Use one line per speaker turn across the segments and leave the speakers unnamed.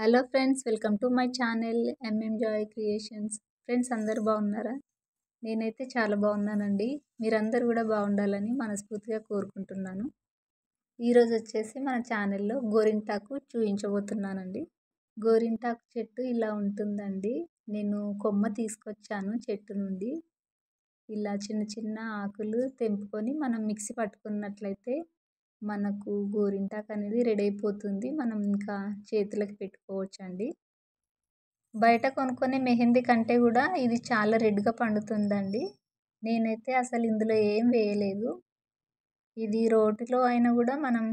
hello friends welcome to my channel M M joy creations friends అందరు బాగున్నారా నేనైతే చాలా బాగున్నానండి మీరందరూ కూడా బాగుండాలని మనస్ఫూర్తిగా కోరుకుంటున్నాను ఈరోజు వచ్చేసి మన ఛానల్లో గోరింటాకు చూపించబోతున్నానండి గోరింటాకు చెట్టు ఇలా ఉంటుందండి నేను కొమ్మ తీసుకొచ్చాను చెట్టు నుండి ఇలా చిన్న చిన్న ఆకులు తెంపుకొని మనం మిక్సీ పట్టుకున్నట్లయితే మనకు గోరింటాకు అనేది రెడీ అయిపోతుంది మనం ఇంకా చేతులకు పెట్టుకోవచ్చు అండి బయట కొనుక్కునే మెహందీ కంటే కూడా ఇది చాలా రెడ్గా పండుతుందండి నేనైతే అసలు ఇందులో ఏం వేయలేదు ఇది రోటిలో అయినా కూడా మనం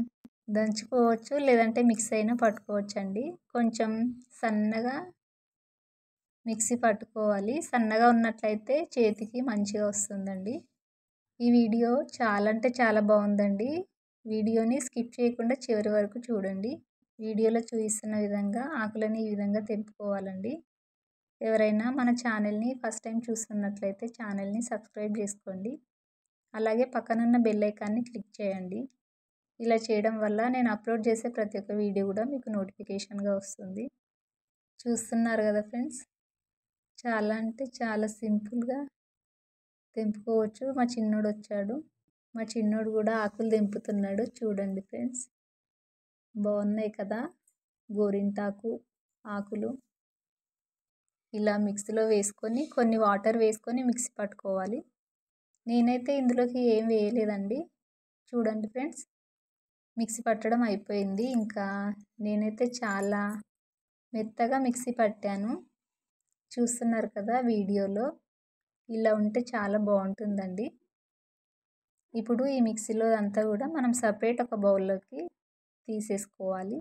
దంచుకోవచ్చు లేదంటే మిక్స్ అయినా పట్టుకోవచ్చు అండి కొంచెం సన్నగా మిక్సీ పట్టుకోవాలి సన్నగా ఉన్నట్లయితే చేతికి మంచిగా వస్తుందండి ఈ వీడియో చాలా అంటే చాలా బాగుందండి వీడియోని స్కిప్ చేయకుండా చివరి వరకు చూడండి వీడియోలో చూపిస్తున్న విధంగా ఆకులని ఈ విధంగా తెంపుకోవాలండి ఎవరైనా మన ఛానల్ని ఫస్ట్ టైం చూస్తున్నట్లయితే ఛానల్ని సబ్స్క్రైబ్ చేసుకోండి అలాగే పక్కనున్న ఉన్న ఐకాన్ని క్లిక్ చేయండి ఇలా చేయడం వల్ల నేను అప్లోడ్ చేసే ప్రతి ఒక్క వీడియో కూడా మీకు నోటిఫికేషన్గా వస్తుంది చూస్తున్నారు కదా ఫ్రెండ్స్ చాలా అంటే చాలా సింపుల్గా తెంపుకోవచ్చు మా చిన్నోడు వచ్చాడు మా చిన్నోడు కూడా ఆకులు దింపుతున్నాడు చూడండి ఫ్రెండ్స్ బాగున్నాయి కదా గోరింటాకు ఆకులు ఇలా మిక్సీలో వేసుకొని కొన్ని వాటర్ వేసుకొని మిక్సీ పట్టుకోవాలి నేనైతే ఇందులోకి ఏం వేయలేదండి చూడండి ఫ్రెండ్స్ మిక్సీ పట్టడం అయిపోయింది ఇంకా నేనైతే చాలా మెత్తగా మిక్సీ పట్టాను చూస్తున్నారు కదా వీడియోలో ఇలా ఉంటే చాలా బాగుంటుందండి ఇప్పుడు ఈ మిక్సీలో అంతా కూడా మనం సపరేట్ ఒక బౌల్లోకి తీసేసుకోవాలి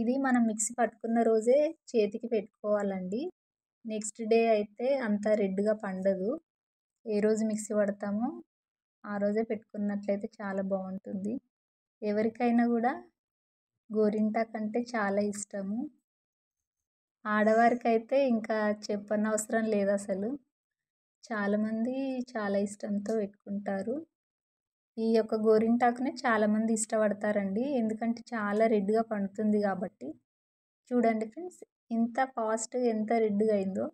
ఇది మనం మిక్సీ పట్టుకున్న రోజే చేతికి పెట్టుకోవాలండి నెక్స్ట్ డే అయితే అంత రెడ్గా పండదు ఏ రోజు మిక్సీ పడతామో ఆ రోజే పెట్టుకున్నట్లయితే చాలా బాగుంటుంది ఎవరికైనా కూడా గోరింటా కంటే చాలా ఇష్టము ఆడవారికైతే ఇంకా చెప్పనవసరం లేదు అసలు చాలామంది చాలా ఇష్టంతో పెట్టుకుంటారు ఈ యొక్క గోరింటాకునే చాలామంది ఇష్టపడతారండి ఎందుకంటే చాలా రెడ్గా పండుతుంది కాబట్టి చూడండి ఫ్రెండ్స్ ఎంత ఫాస్ట్ ఎంత రెడ్గా అయిందో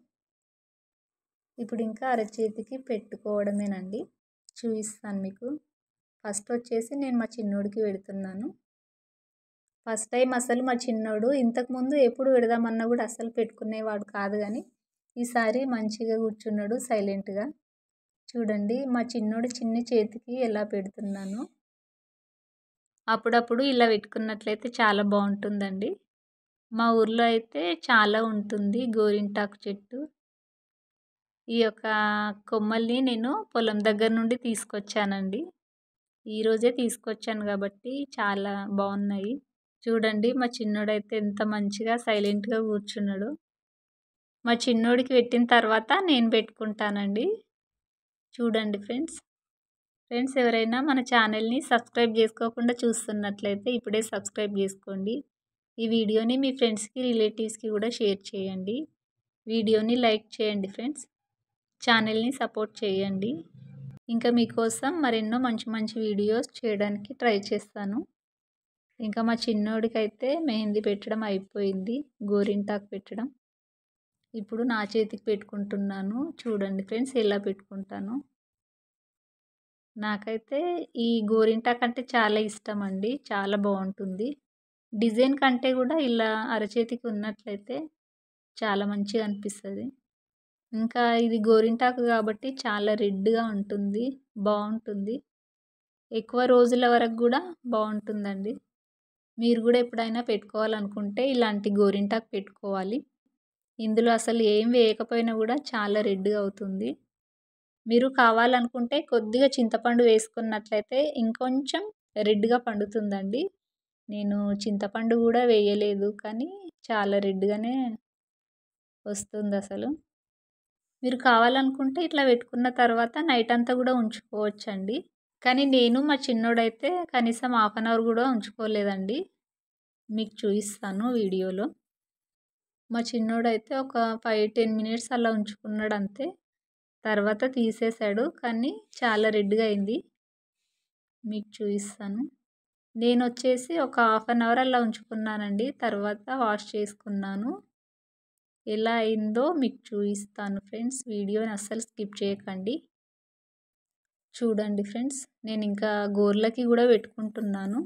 ఇప్పుడు ఇంకా అరచేతికి పెట్టుకోవడమేనండి చూపిస్తాను మీకు ఫస్ట్ వచ్చేసి నేను మా చిన్నోడికి పెడుతున్నాను ఫస్ట్ టైం అసలు మా చిన్నోడు ఇంతకుముందు ఎప్పుడు పెడదామన్నా కూడా అసలు పెట్టుకునేవాడు కాదు కానీ ఈసారి మంచిగా కూర్చున్నాడు సైలెంట్గా చూడండి మా చిన్నోడు చిన్న చేతికి ఎలా పెడుతున్నాను అప్పుడప్పుడు ఇలా పెట్టుకున్నట్లయితే చాలా బాగుంటుందండి మా ఊర్లో అయితే చాలా ఉంటుంది గోరింటాకు చెట్టు ఈ యొక్క కొమ్మల్ని నేను పొలం దగ్గర నుండి తీసుకొచ్చానండి ఈరోజే తీసుకొచ్చాను కాబట్టి చాలా బాగున్నాయి చూడండి మా చిన్నోడైతే ఎంత మంచిగా సైలెంట్గా కూర్చున్నాడు మా చిన్నోడికి పెట్టిన తర్వాత నేను పెట్టుకుంటానండి చూడండి ఫ్రెండ్స్ ఫ్రెండ్స్ ఎవరైనా మన ఛానల్ని సబ్స్క్రైబ్ చేసుకోకుండా చూస్తున్నట్లయితే ఇప్పుడే సబ్స్క్రైబ్ చేసుకోండి ఈ వీడియోని మీ ఫ్రెండ్స్కి రిలేటివ్స్కి కూడా షేర్ చేయండి వీడియోని లైక్ చేయండి ఫ్రెండ్స్ ఛానల్ని సపోర్ట్ చేయండి ఇంకా మీకోసం మరెన్నో మంచి మంచి వీడియోస్ చేయడానికి ట్రై చేస్తాను ఇంకా మా చిన్నోడికైతే మెహందీ పెట్టడం అయిపోయింది గోరింటాకు పెట్టడం ఇప్పుడు నా చేతికి పెట్టుకుంటున్నాను చూడండి ఫ్రెండ్స్ ఎలా పెట్టుకుంటాను నాకైతే ఈ గోరింటాక్ అంటే చాలా ఇష్టం అండి చాలా బాగుంటుంది డిజైన్ కంటే కూడా ఇలా అరచేతికి ఉన్నట్లయితే చాలా మంచిగా అనిపిస్తుంది ఇంకా ఇది గోరింటాకు కాబట్టి చాలా రెడ్గా ఉంటుంది బాగుంటుంది ఎక్కువ రోజుల వరకు కూడా బాగుంటుందండి మీరు కూడా ఎప్పుడైనా పెట్టుకోవాలనుకుంటే ఇలాంటి గోరింటాకు పెట్టుకోవాలి ఇందులో అసలు ఏం వేయకపోయినా కూడా చాలా రెడ్గా అవుతుంది మీరు కావాలనుకుంటే కొద్దిగా చింతపండు వేసుకున్నట్లయితే ఇంకొంచెం రెడ్గా పండుతుందండి నేను చింతపండు కూడా వేయలేదు కానీ చాలా రెడ్గానే వస్తుంది అసలు మీరు కావాలనుకుంటే ఇట్లా పెట్టుకున్న తర్వాత నైట్ అంతా కూడా ఉంచుకోవచ్చండి కానీ నేను మా చిన్నోడైతే కనీసం హాఫ్ అన్ అవర్ కూడా ఉంచుకోలేదండి మీకు చూపిస్తాను వీడియోలో మా చిన్నోడైతే ఒక ఫైవ్ టెన్ మినిట్స్ అలా ఉంచుకున్నాడు అంతే తర్వాత తీసేశాడు కానీ చాలా రెడ్గా అయింది మీకు చూపిస్తాను నేను వచ్చేసి ఒక హాఫ్ అన్ అవర్ అలా ఉంచుకున్నానండి తర్వాత వాష్ చేసుకున్నాను ఎలా అయిందో మీకు చూపిస్తాను ఫ్రెండ్స్ వీడియోని అస్సలు స్కిప్ చేయకండి చూడండి ఫ్రెండ్స్ నేను ఇంకా గోర్లకి కూడా పెట్టుకుంటున్నాను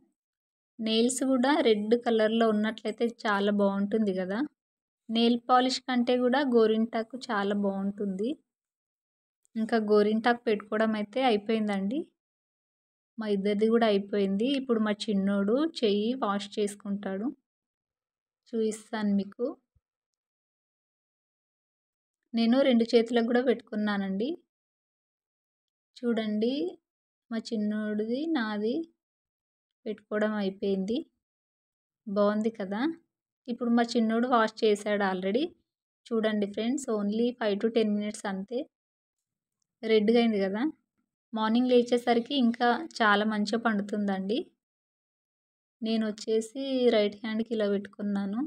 నెయిల్స్ కూడా రెడ్ కలర్లో ఉన్నట్లయితే చాలా బాగుంటుంది కదా నెయిల్ పాలిష్ కంటే కూడా గోరింటాకు చాలా బాగుంటుంది ఇంకా గోరింటాకు పెట్టుకోవడం అయితే అయిపోయిందండి మా ఇద్దరిది కూడా అయిపోయింది ఇప్పుడు మా చిన్నోడు చెయ్యి వాష్ చేసుకుంటాడు చూపిస్తాను మీకు నేను రెండు చేతులకు కూడా పెట్టుకున్నానండి చూడండి మా చిన్నోడిది నాది పెట్టుకోవడం అయిపోయింది బాగుంది కదా ఇప్పుడు మా చిన్నోడు వాష్ చేశాడు ఆల్రెడీ చూడండి friends only five to ten minutes అంతే రెడ్గా అయింది కదా మార్నింగ్ లేచేసరికి ఇంకా చాలా మంచిగా పండుతుందండి నేను వచ్చేసి రైట్ హ్యాండ్కి ఇలా పెట్టుకున్నాను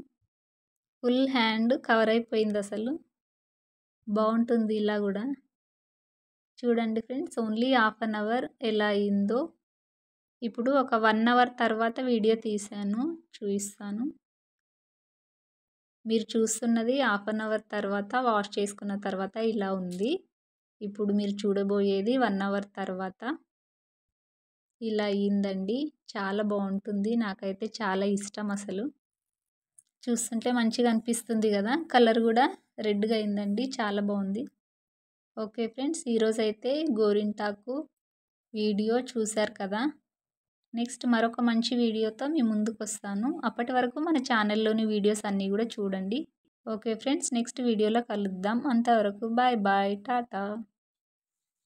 ఫుల్ హ్యాండ్ కవర్ అయిపోయింది అసలు బాగుంటుంది ఇలా కూడా చూడండి friends only half an hour ఎలా అయిందో ఇప్పుడు ఒక వన్ అవర్ తర్వాత వీడియో తీశాను చూపిస్తాను మీరు చూస్తున్నది హాఫ్ అన్ అవర్ తర్వాత వాష్ చేసుకున్న తర్వాత ఇలా ఉంది ఇప్పుడు మీరు చూడబోయేది వన్ అవర్ తర్వాత ఇలా అయ్యిందండి చాలా బాగుంటుంది నాకైతే చాలా ఇష్టం అసలు చూస్తుంటే మంచిగా అనిపిస్తుంది కదా కలర్ కూడా రెడ్గా అయిందండి చాలా బాగుంది ఓకే ఫ్రెండ్స్ ఈరోజైతే గోరింటాకు వీడియో చూశారు కదా నెక్స్ట్ మరొక మంచి వీడియోతో మీ ముందుకు వస్తాను అప్పటి వరకు మన ఛానల్లోని వీడియోస్ అన్నీ కూడా చూడండి ఓకే ఫ్రెండ్స్ నెక్స్ట్ వీడియోలో కలుద్దాం అంతవరకు బాయ్ బాయ్ టాటా